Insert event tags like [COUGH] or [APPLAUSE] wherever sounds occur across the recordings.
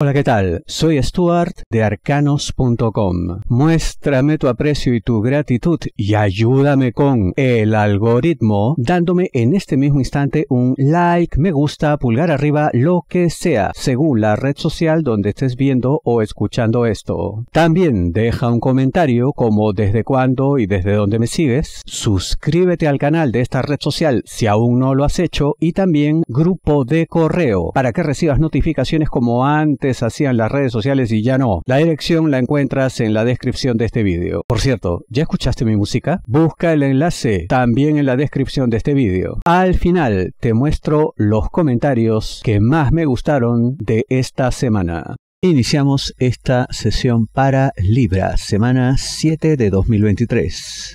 Hola, ¿qué tal? Soy Stuart de arcanos.com. Muéstrame tu aprecio y tu gratitud y ayúdame con el algoritmo dándome en este mismo instante un like, me gusta, pulgar arriba, lo que sea, según la red social donde estés viendo o escuchando esto. También deja un comentario como desde cuándo y desde dónde me sigues. Suscríbete al canal de esta red social si aún no lo has hecho y también grupo de correo para que recibas notificaciones como antes hacían las redes sociales y ya no. La dirección la encuentras en la descripción de este vídeo. Por cierto, ¿ya escuchaste mi música? Busca el enlace también en la descripción de este vídeo. Al final te muestro los comentarios que más me gustaron de esta semana. Iniciamos esta sesión para Libra, semana 7 de 2023.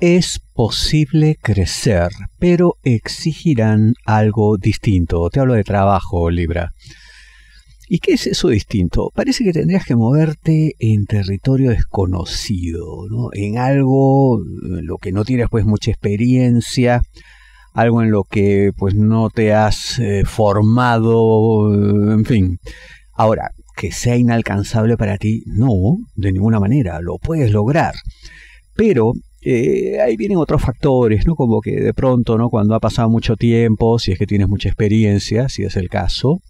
Es posible crecer, pero exigirán algo distinto. Te hablo de trabajo, Libra. ¿Y qué es eso distinto? Parece que tendrías que moverte en territorio desconocido, en algo en lo que no tienes pues mucha experiencia, algo en lo que pues no te has eh, formado, en fin. Ahora, que sea inalcanzable para ti, no, de ninguna manera, lo puedes lograr. Pero eh, ahí vienen otros factores, ¿no? Como que de pronto, ¿no? Cuando ha pasado mucho tiempo, si es que tienes mucha experiencia, si es el caso,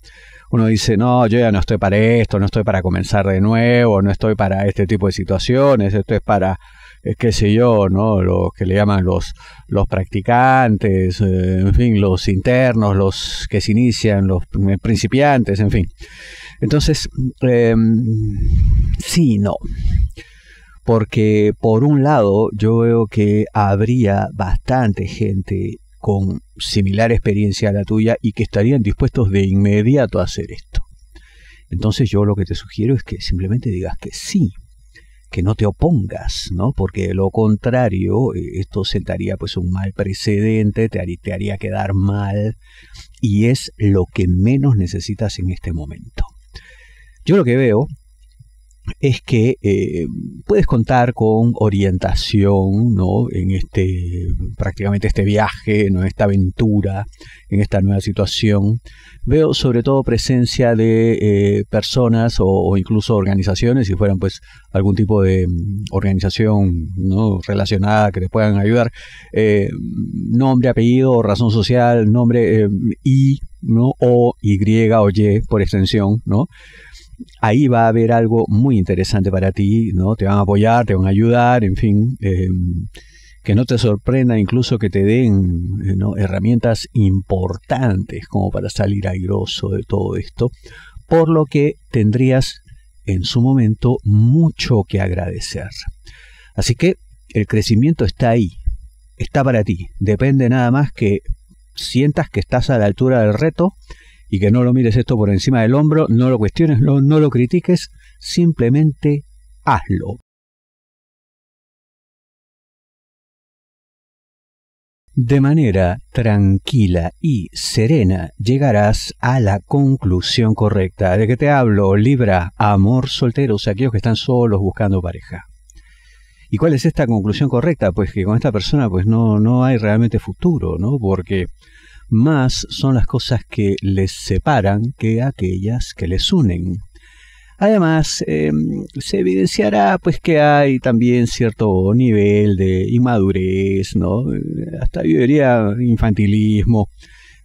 uno dice, no, yo ya no estoy para esto, no estoy para comenzar de nuevo, no estoy para este tipo de situaciones, esto es para, eh, qué sé yo, ¿no? Lo que le llaman los, los practicantes, eh, en fin, los internos, los que se inician, los principiantes, en fin. Entonces, sí em, sí, no porque por un lado yo veo que habría bastante gente con similar experiencia a la tuya y que estarían dispuestos de inmediato a hacer esto. Entonces yo lo que te sugiero es que simplemente digas que sí, que no te opongas, ¿no? Porque de lo contrario, eh, esto sentaría pues un mal precedente, te haría quedar mal y es lo que menos necesitas en este momento. Yo lo que veo es que eh, puedes contar con orientación ¿no? en este prácticamente este viaje, en esta aventura, en esta nueva situación. Veo sobre todo presencia de eh, personas o, incluso organizaciones, si fueran pues algún tipo de mm, organización ¿no? relacionada que te puedan ayudar. Eh, nombre, apellido, razón social, nombre y ¿no? o Y o Y por extensión, ¿no? ahí va a haber algo muy interesante para ti, ¿no? Te van a apoyar, te van a ayudar, en fin. Em, que no te sorprenda incluso que te den eh, herramientas importantes como para salir airoso de todo esto, por lo que tendrías en su momento mucho que agradecer. Así que el crecimiento está ahí, está para ti, depende nada más que sientas que estás a la altura del reto y que no lo mires esto por encima del hombro, no lo cuestiones, no, lo critiques, simplemente hazlo. De manera tranquila y serena llegarás a la conclusión correcta. ¿De qué te hablo? Libra, amor solteros, aquellos que están solos buscando pareja. ¿Y cuál es esta conclusión correcta? Pues que con esta persona pues no, no hay realmente futuro, ¿no? Porque más son las cosas que les separan que aquellas que les unen. Además, em, se evidenciará pues que hay también cierto nivel de inmadurez, ¿no? Hasta yo diría infantilismo.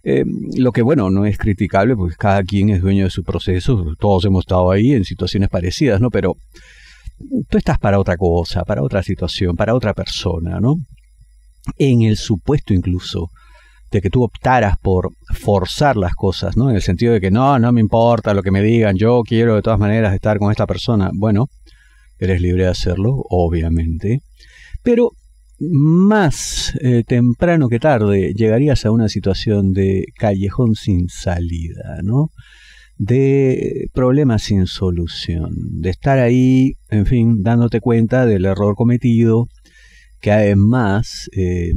Em, lo que bueno, no es criticable, porque cada quien es dueño de su proceso, todos hemos estado ahí en situaciones parecidas, ¿no? Pero tú estás para otra cosa, para otra situación, para otra persona, ¿no? En el supuesto incluso de que tú optaras por forzar las cosas, ¿no? En el sentido de que no, no me importa lo que me digan, yo quiero de todas maneras estar con esta persona. Bueno, eres libre de hacerlo, obviamente. Pero más eh, temprano que tarde llegarías a una situación de callejón sin salida, ¿no? De problemas sin solución, de estar ahí, en fin, dándote cuenta del error cometido, que además te eh,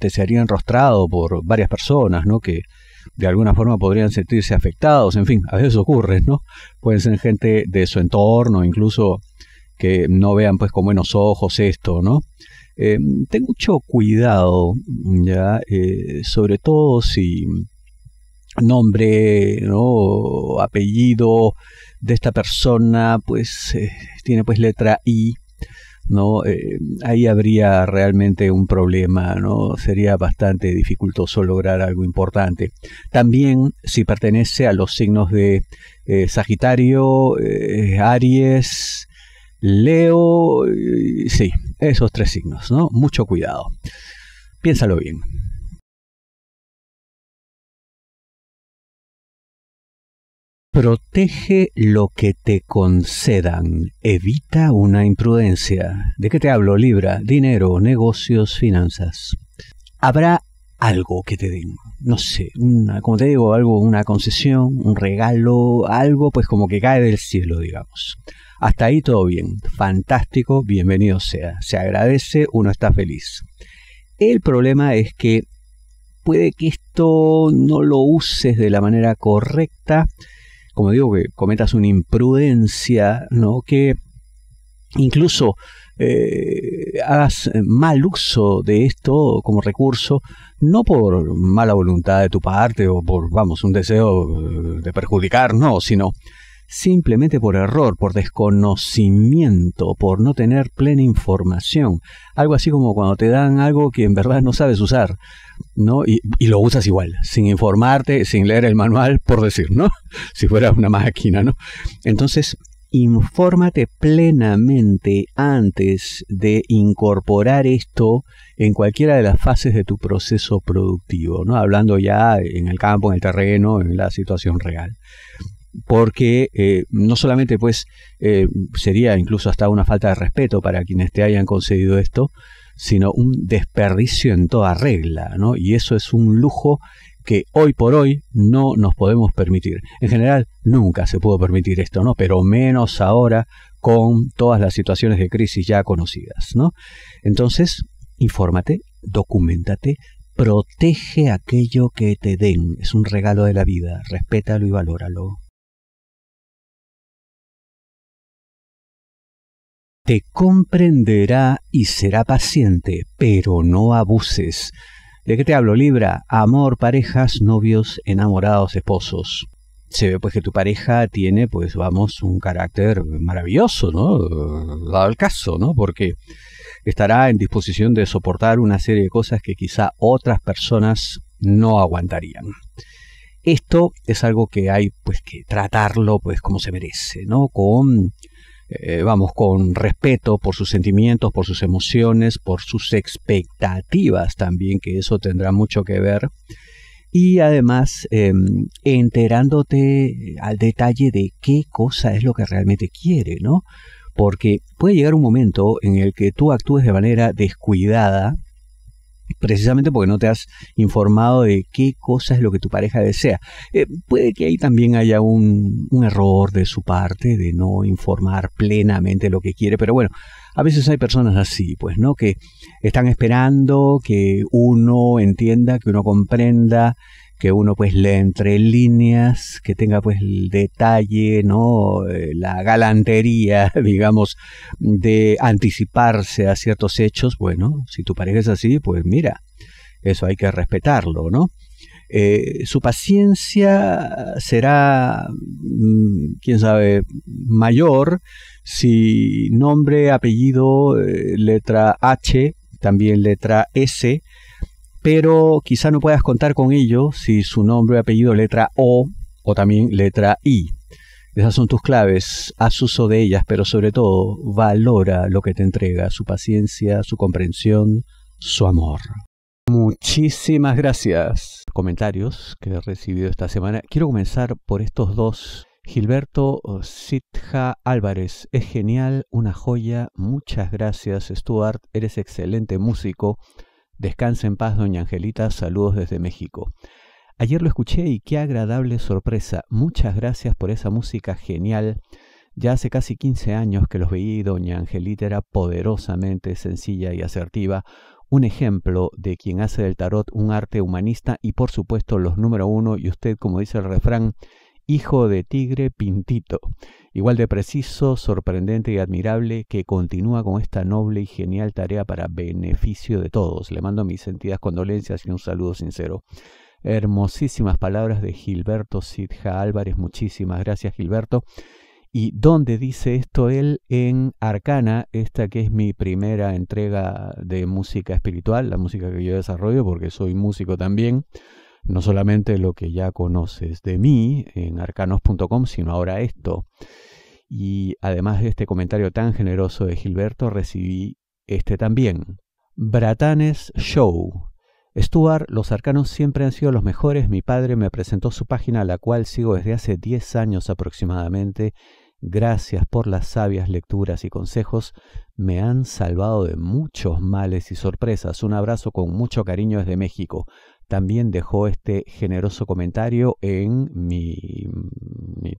te sería rostrado por varias personas, ¿no? Que de alguna forma podrían sentirse afectados, en fin, a veces ocurre, ¿no? Pueden ser gente de su entorno, incluso que no vean pues con buenos ojos esto, ¿no? Eh, ten mucho cuidado, ya, eh, sobre todo si nombre, ¿no? apellido de esta persona, pues tiene pues letra I, ¿no? Eh, ahí habría realmente un problema, ¿no? Sería bastante dificultoso lograr algo importante. También si pertenece a los signos de eh, Sagitario, eh, Aries, Leo, sí, esos tres signos, ¿no? Mucho cuidado. Piénsalo bien. Protege lo que te concedan. Evita una imprudencia. ¿De qué te hablo? Libra, dinero, negocios, finanzas. Habrá algo que te den. No sé, como te digo, algo, una concesión, un regalo, algo, pues como que cae del cielo, digamos. Hasta ahí todo bien. Fantástico, bienvenido sea. Se agradece, uno está feliz. El problema es que puede que esto no lo uses de la manera correcta como digo, que cometas una imprudencia, ¿no? Que incluso eh, hagas mal uso de esto como recurso, no por mala voluntad de tu parte o por, vamos, un deseo de perjudicar, no, sino simplemente por error, por desconocimiento, por no tener plena información. Algo así como cuando te dan algo que en verdad no sabes usar, ¿no? Y, lo usas igual, sin informarte, sin leer el manual, por decir, ¿no? [LAUGHS] Si fuera una máquina, ¿no? Entonces, infórmate plenamente antes de incorporar esto en cualquiera de las fases de tu proceso productivo, ¿no? hablando ya en el campo, en el terreno, en la situación real porque eh, no solamente pues eh, sería incluso hasta una falta de respeto para quienes te hayan concedido esto, sino un desperdicio en toda regla, ¿no? Y eso es un lujo que hoy por hoy no nos podemos permitir. En general, nunca se pudo permitir esto, ¿no? Pero menos ahora con todas las situaciones de crisis ya conocidas, ¿no? Entonces, infórmate, documentate, protege aquello que te den. Es un regalo de la vida, respétalo y valóralo. te comprenderá y será paciente, pero no abuses. ¿De qué te hablo, Libra? Amor, parejas, novios, enamorados, esposos. Se ve pues que tu pareja tiene, pues vamos, un carácter maravilloso, ¿no? Dado el caso, ¿no? Porque estará en disposición de soportar una serie de cosas que quizá otras personas no aguantarían. Esto es algo que hay pues que tratarlo pues como se merece, ¿no? Con eh, vamos, con respeto por sus sentimientos, por sus emociones, por sus expectativas también, que eso tendrá mucho que ver. Y además, em, enterándote al detalle de qué cosa es lo que realmente quiere, ¿no? Porque puede llegar un momento en el que tú actúes de manera descuidada, precisamente porque no te has informado de qué cosa es lo que tu pareja desea. Eh, puede que ahí también haya un, un, error de su parte, de no informar plenamente lo que quiere, pero bueno, a veces hay personas así, pues, ¿no? Que están esperando que uno entienda, que uno comprenda, que uno pues le entre líneas, que tenga pues el detalle, ¿no? Eh, la galantería, [LAUGHS] digamos, de anticiparse a ciertos hechos. Bueno, si tu pareja es así, pues mira, eso hay que respetarlo, ¿no? Eh, su paciencia será, mm, quién sabe, mayor si nombre, apellido, eh, letra H, también letra S, pero quizá no puedas contar con ello si su nombre o apellido letra O o también letra I. Esas son tus claves, haz uso de ellas, pero sobre todo valora lo que te entrega, su paciencia, su comprensión, su amor. Muchísimas gracias. Comentarios que he recibido esta semana. Quiero comenzar por estos dos. Gilberto Sitja Álvarez, es genial, una joya, muchas gracias Stuart, eres excelente músico, Descanse en paz, doña Angelita. Saludos desde México. Ayer lo escuché y qué agradable sorpresa. Muchas gracias por esa música genial. Ya hace casi 15 años que los veí, doña Angelita era poderosamente sencilla y asertiva, un ejemplo de quien hace del tarot un arte humanista y por supuesto los número uno y usted, como dice el refrán, hijo de tigre pintito, igual de preciso, sorprendente y admirable, que continúa con esta noble y genial tarea para beneficio de todos. Le mando mis sentidas condolencias y un saludo sincero. Hermosísimas palabras de Gilberto Sidja Álvarez. Muchísimas gracias, Gilberto. ¿Y dónde dice esto él? En Arcana, esta que es mi primera entrega de música espiritual, la música que yo desarrollo, porque soy músico también no solamente lo que ya conoces de mí en arcanos.com, sino ahora esto. Y además de este comentario tan generoso de Gilberto, recibí este también. Bratanes Show. Stuart, los arcanos siempre han sido los mejores. Mi padre me presentó su página, la cual sigo desde hace 10 años aproximadamente. Gracias por las sabias lecturas y consejos. Me han salvado de muchos males y sorpresas. Un abrazo con mucho cariño desde México también dejó este generoso comentario en mi,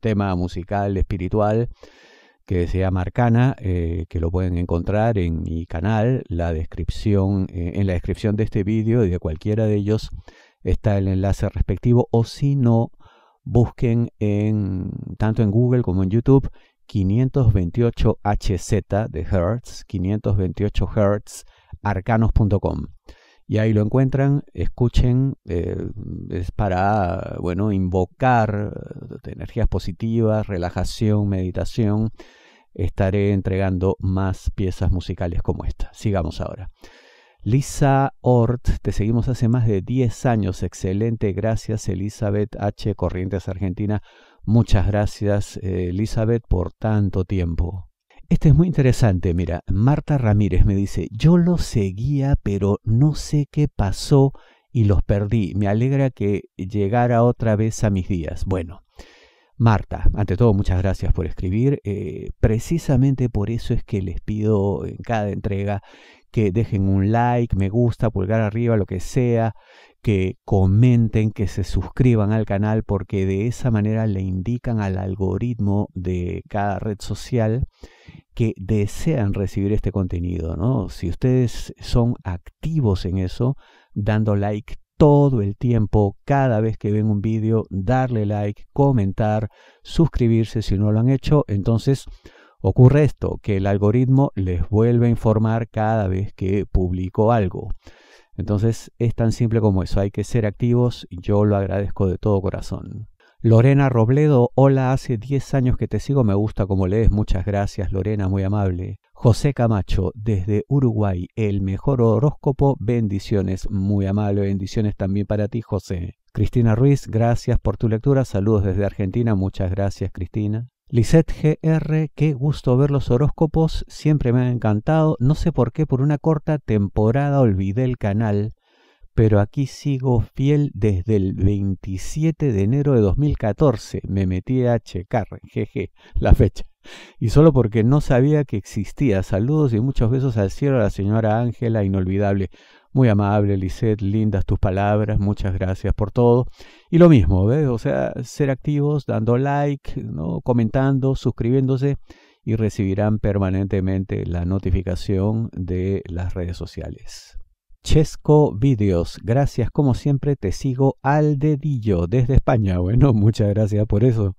tema musical espiritual que se llama Arcana, eh, que lo pueden encontrar en mi canal, la descripción, eh, en la descripción de este vídeo y de cualquiera de ellos está el enlace respectivo, o si no, busquen en, tanto en Google como en YouTube 528 HZ de Hertz, 528 Hertz, arcanos.com y ahí lo encuentran, escuchen, eh, es para, bueno, invocar eh, energías positivas, relajación, meditación. Estaré entregando más piezas musicales como esta. Sigamos ahora. Lisa Ort, te seguimos hace más de 10 años. Excelente, gracias Elizabeth H. Corrientes Argentina. Muchas gracias eh, Elizabeth por tanto tiempo. Este es muy interesante, mira, Marta Ramírez me dice, yo los seguía, pero no sé qué pasó y los perdí. Me alegra que llegara otra vez a mis días. Bueno, Marta, ante todo muchas gracias por escribir. Eh, precisamente por eso es que les pido en cada entrega que dejen un like, me gusta, pulgar arriba, lo que sea, que comenten, que se suscriban al canal, porque de esa manera le indican al algoritmo de cada red social que desean recibir este contenido, ¿no? Si ustedes son activos en eso, dando like todo el tiempo, cada vez que ven un vídeo, darle like, comentar, suscribirse si no lo han hecho, entonces ocurre esto, que el algoritmo les vuelve a informar cada vez que publico algo. Entonces es tan simple como eso, hay que ser activos y yo lo agradezco de todo corazón. Lorena Robledo, hola, hace 10 años que te sigo, me gusta como lees, muchas gracias Lorena, muy amable. José Camacho, desde Uruguay, el mejor horóscopo, bendiciones, muy amable, bendiciones también para ti José. Cristina Ruiz, gracias por tu lectura, saludos desde Argentina, muchas gracias Cristina. Lisette GR, qué gusto ver los horóscopos, siempre me ha encantado, no sé por qué por una corta temporada olvidé el canal, pero aquí sigo fiel desde el 27 de enero de 2014, me metí a checar, jeje, la fecha y solo porque no sabía que existía. Saludos y muchos besos al cielo a la señora Ángela, inolvidable. Muy amable, Lisette, lindas tus palabras, muchas gracias por todo. Y lo mismo, ¿ves? O sea, ser activos, dando like, ¿no? comentando, suscribiéndose y recibirán permanentemente la notificación de las redes sociales. Chesco Videos, gracias como siempre, te sigo al dedillo desde España. Bueno, [LAUGHS] muchas gracias por eso.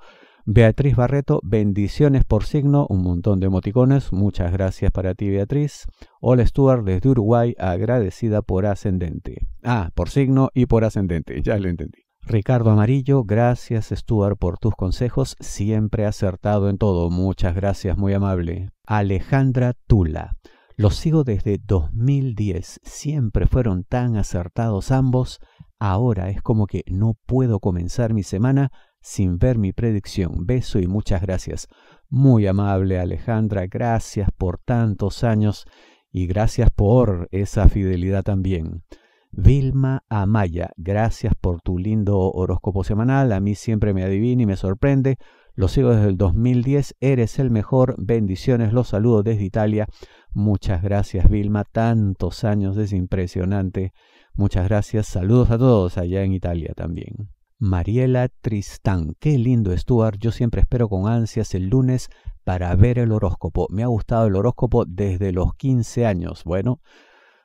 Beatriz Barreto, bendiciones por signo, un montón de moticones, muchas gracias para ti Beatriz. Hola Stuart desde Uruguay, agradecida por ascendente. Ah, por signo y por ascendente, [LAUGHS] ya lo entendí. Ricardo Amarillo, gracias Stuart por tus consejos, siempre acertado en todo, muchas gracias, muy amable. Alejandra Tula, los sigo desde 2010, siempre fueron tan acertados ambos, ahora es como que no puedo comenzar mi semana sin ver mi predicción. Beso y muchas gracias. Muy amable Alejandra, gracias por tantos años y gracias por esa fidelidad también. Vilma Amaya, gracias por tu lindo horóscopo semanal. A mí siempre me adivina y me sorprende. Lo sigo desde el 2010. Eres el mejor. Bendiciones. Los saludo desde Italia. Muchas gracias, Vilma. Tantos años. Es impresionante. Muchas gracias. Saludos a todos allá en Italia también. Mariela Tristán. Qué lindo, Stuart. Yo siempre espero con ansias el lunes para ver el horóscopo. Me ha gustado el horóscopo desde los 15 años. Bueno,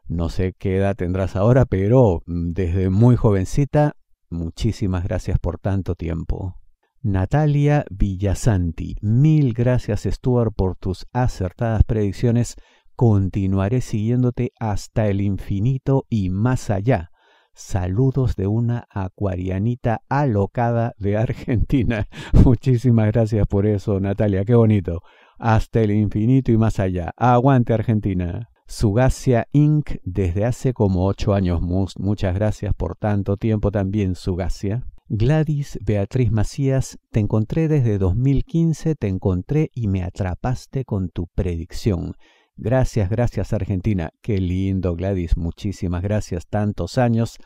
no sé qué edad tendrás ahora, pero mm, desde muy jovencita, muchísimas gracias por tanto tiempo. Natalia Villasanti, mil gracias Stuart por tus acertadas predicciones. Continuaré siguiéndote hasta el infinito y más allá. Saludos de una acuarianita alocada de [LAUGHS] Argentina. Muchísimas gracias por eso, Natalia. Qué bonito. Hasta el infinito y más allá. Aguante, Argentina. Sugacia Inc. desde hace como ocho años. Muchas gracias por tanto tiempo también, Sugacia. Gladys Beatriz Macías, te encontré desde 2015, te encontré y me atrapaste con tu predicción. Gracias, gracias Argentina. Qué lindo Gladys, muchísimas gracias, tantos años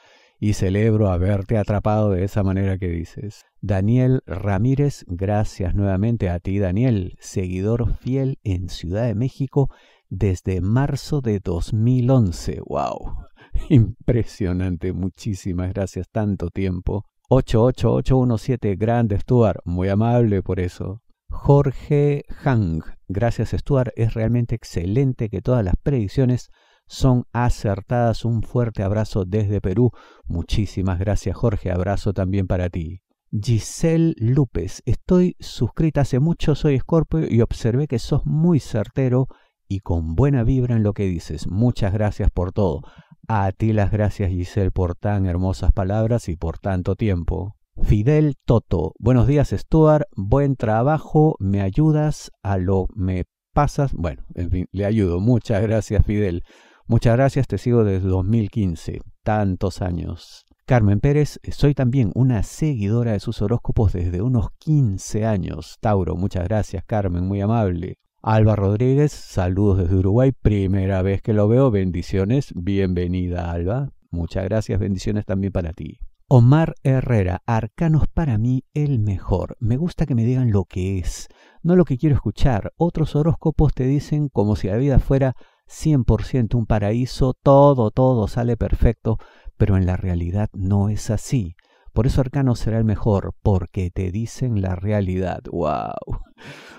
y celebro haberte atrapado de esa manera que dices. Daniel Ramírez, gracias nuevamente a ti Daniel, seguidor fiel en Ciudad de México desde marzo de 2011. ¡Wow! [LAUGHS] Impresionante, muchísimas gracias, tanto tiempo. 88817, grande Stuart, muy amable por eso. Jorge Hang. Gracias Stuart, es realmente excelente que todas las predicciones son acertadas. Un fuerte abrazo desde Perú. Muchísimas gracias Jorge, abrazo también para ti. Giselle López, estoy suscrita hace mucho, soy Scorpio y observé que sos muy certero y con buena vibra en lo que dices. Muchas gracias por todo. A ti las gracias Giselle por tan hermosas palabras y por tanto tiempo. Fidel Toto. Buenos días, Stuart. Buen trabajo. Me ayudas a lo me pasas. Bueno, en fin, le ayudo. Muchas gracias, Fidel. Muchas gracias. Te sigo desde 2015. Tantos años. Carmen Pérez, soy también una seguidora de sus horóscopos desde unos 15 años. Tauro, muchas gracias, Carmen. Muy amable. Alba Rodríguez, saludos desde Uruguay, primera vez que lo veo, bendiciones, bienvenida Alba, muchas gracias, bendiciones también para ti. Omar Herrera, Arcanos para mí el mejor. Me gusta que me digan lo que es, no lo que quiero escuchar. Otros horóscopos te dicen como si la vida fuera cien por ciento un paraíso, todo, todo sale perfecto, pero en la realidad no es así. Por eso Arcano será el mejor, porque te dicen la realidad. ¡Wow!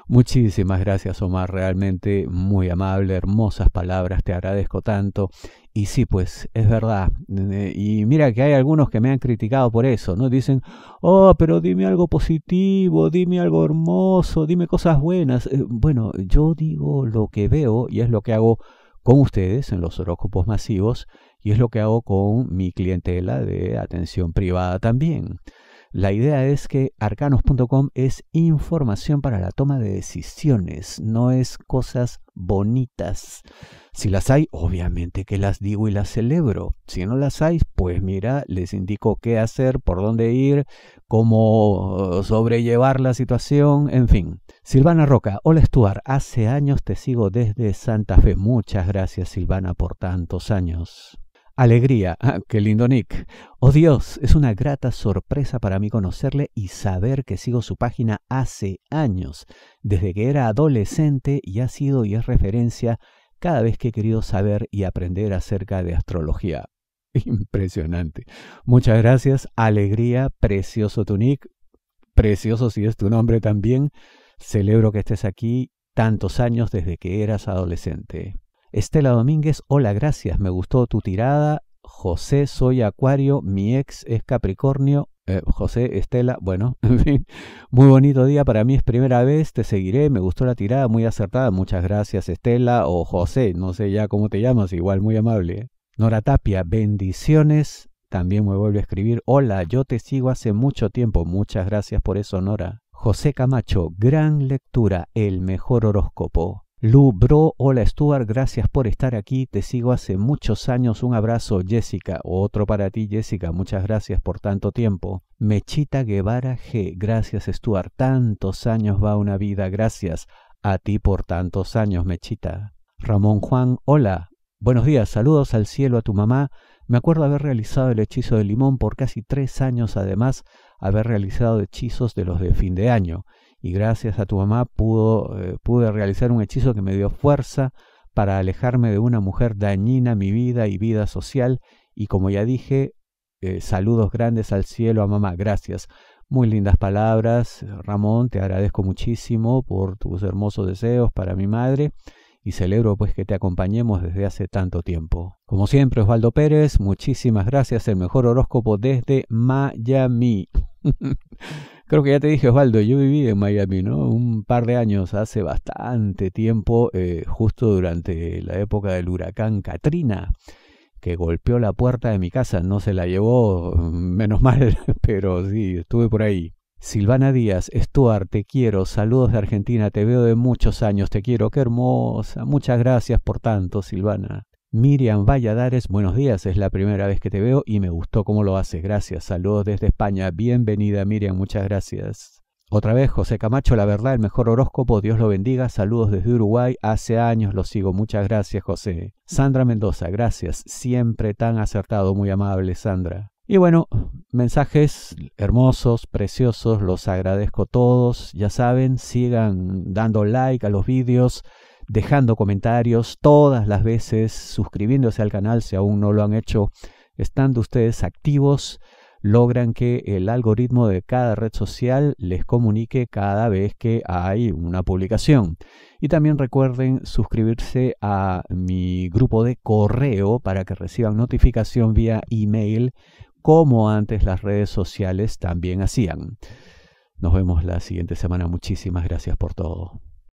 Muchísimas gracias Omar, realmente muy amable, hermosas palabras, te agradezco tanto. Y sí, pues es verdad. Eh, y mira que hay algunos que me han criticado por eso, ¿no? Dicen, oh, pero dime algo positivo, dime algo hermoso, dime cosas buenas. Eh, bueno, yo digo lo que veo y es lo que hago con ustedes en los horóscopos masivos y es lo que hago con mi clientela de atención privada también. La idea es que arcanos.com es información para la toma de decisiones, no es cosas bonitas. Si las hay, obviamente que las digo y las celebro. Si no las hay, pues mira, les indico qué hacer, por dónde ir, cómo oh, sobrellevar la situación, en fin. Silvana Roca, hola Stuart, hace años te sigo desde Santa Fe. Muchas gracias Silvana por tantos años. Alegría. Ah, qué lindo Nick. Oh Dios, es una grata sorpresa para mí conocerle y saber que sigo su página hace años, desde que era adolescente y ha sido y es referencia cada vez que he querido saber y aprender acerca de astrología. [LAUGHS] Impresionante. Muchas gracias, Alegría, precioso tu Nick, precioso si es tu nombre también. Celebro que estés aquí tantos años desde que eras adolescente. Estela Domínguez, hola, gracias, me gustó tu tirada. José, soy Acuario, mi ex es Capricornio. Eh, José, Estela, bueno, [LAUGHS] en fin, muy bonito día para mí, es primera vez, te seguiré, me gustó la tirada, muy acertada, muchas gracias Estela o José, no sé ya cómo te llamas, igual muy amable. ¿eh? Nora Tapia, bendiciones, también me vuelve a escribir, hola, yo te sigo hace mucho tiempo, muchas gracias por eso Nora. José Camacho, gran lectura, el mejor horóscopo. Lu, bro, hola Stuart, gracias por estar aquí, te sigo hace muchos años, un abrazo Jessica, otro para ti Jessica, muchas gracias por tanto tiempo. Mechita Guevara G, gracias Stuart, tantos años va una vida, gracias a ti por tantos años Mechita. Ramón Juan, hola, buenos días, saludos al cielo a tu mamá, me acuerdo haber realizado el hechizo de limón por casi tres años, además haber realizado hechizos de los de fin de año y gracias a tu mamá eh, pude realizar un hechizo que me dio fuerza para alejarme de una mujer dañina mi vida y vida social y como ya dije, eh, saludos grandes al cielo a mamá, gracias. Muy lindas palabras, Ramón, te agradezco muchísimo por tus hermosos deseos para mi madre y celebro pues que te acompañemos desde hace tanto tiempo. Como siempre, Osvaldo Pérez, muchísimas gracias, el mejor horóscopo desde Miami. [LAUGHS] Creo que ya te dije, Osvaldo, yo viví en Miami, ¿no? Un par de años, hace bastante tiempo, eh, justo durante la época del huracán Katrina, que golpeó la puerta de mi casa. No se la llevó, mm, menos [LAUGHS] mal, pero sí, estuve por ahí. Silvana Díaz, Stuart, te quiero, saludos de Argentina, te veo de muchos años, te quiero, qué hermosa, muchas gracias por tanto, Silvana. Miriam Valladares, buenos días, es la primera vez que te veo y me gustó cómo lo haces, gracias, saludos desde España, bienvenida Miriam, muchas gracias. Otra vez, José Camacho, la verdad, el mejor horóscopo, Dios lo bendiga, saludos desde Uruguay, hace años lo sigo, muchas gracias José. Sandra Mendoza, gracias, siempre tan acertado, muy amable Sandra. Y bueno, mensajes hermosos, preciosos, los agradezco todos, ya saben, sigan dando like a los vídeos, dejando comentarios todas las veces, suscribiéndose al canal si aún no lo han hecho. Estando ustedes activos, logran que el algoritmo de cada red social les comunique cada vez que hay una publicación. Y también recuerden suscribirse a mi grupo de correo para que reciban notificación vía email como antes las redes sociales también hacían. Nos vemos la siguiente semana. Muchísimas gracias por todo.